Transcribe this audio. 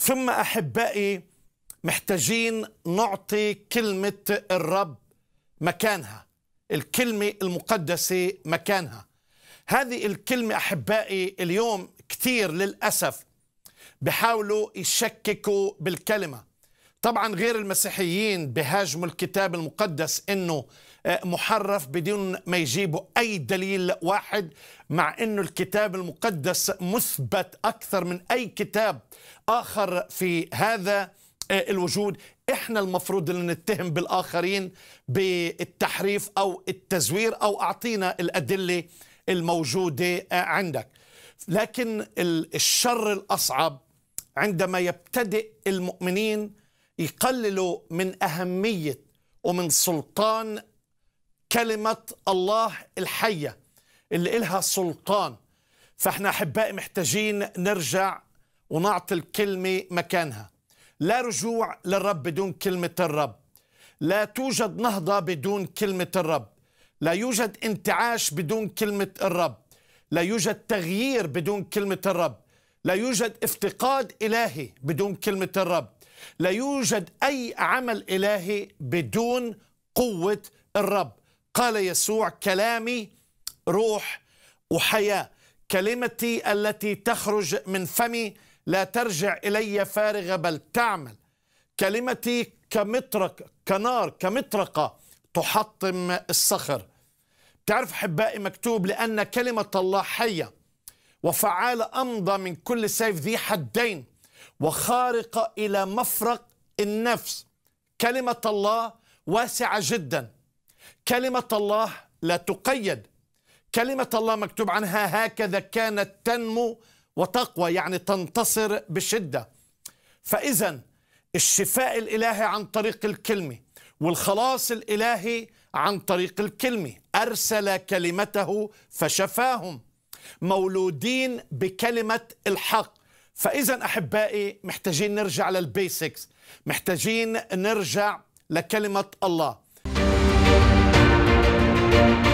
ثم احبائي محتاجين نعطي كلمه الرب مكانها الكلمه المقدسه مكانها هذه الكلمه احبائي اليوم كثير للاسف بحاولوا يشككوا بالكلمه طبعا غير المسيحيين بهاجموا الكتاب المقدس انه آه، محرف بدون ما يجيبوا اي دليل واحد مع انه الكتاب المقدس مثبت اكثر من اي كتاب اخر في هذا آه، الوجود احنا المفروض ان نتهم بالاخرين بالتحريف او التزوير او اعطينا الادله الموجوده آه، عندك لكن الشر الاصعب عندما يبتدئ المؤمنين يقللوا من أهمية ومن سلطان كلمة الله الحية اللي إلها سلطان فإحنا أحبائي محتاجين نرجع ونعطي الكلمة مكانها لا رجوع للرب بدون كلمة الرب لا توجد نهضة بدون كلمة الرب لا يوجد انتعاش بدون كلمة الرب لا يوجد تغيير بدون كلمة الرب لا يوجد افتقاد إلهي بدون كلمة الرب لا يوجد أي عمل إلهي بدون قوة الرب قال يسوع كلامي روح وحياة كلمتي التي تخرج من فمي لا ترجع إلي فارغة بل تعمل كلمتي كمطرق كنار كمطرقة تحطم الصخر تعرف أحبائي مكتوب لأن كلمة الله حية وفعال أمضى من كل سيف ذي حدين وخارقة إلى مفرق النفس كلمة الله واسعة جدا كلمة الله لا تقيد كلمة الله مكتوب عنها هكذا كانت تنمو وتقوى يعني تنتصر بشدة فإذا الشفاء الإلهي عن طريق الكلمة والخلاص الإلهي عن طريق الكلمة أرسل كلمته فشفاهم مولودين بكلمة الحق فإذا أحبائي محتاجين نرجع للبيسكس محتاجين نرجع لكلمة الله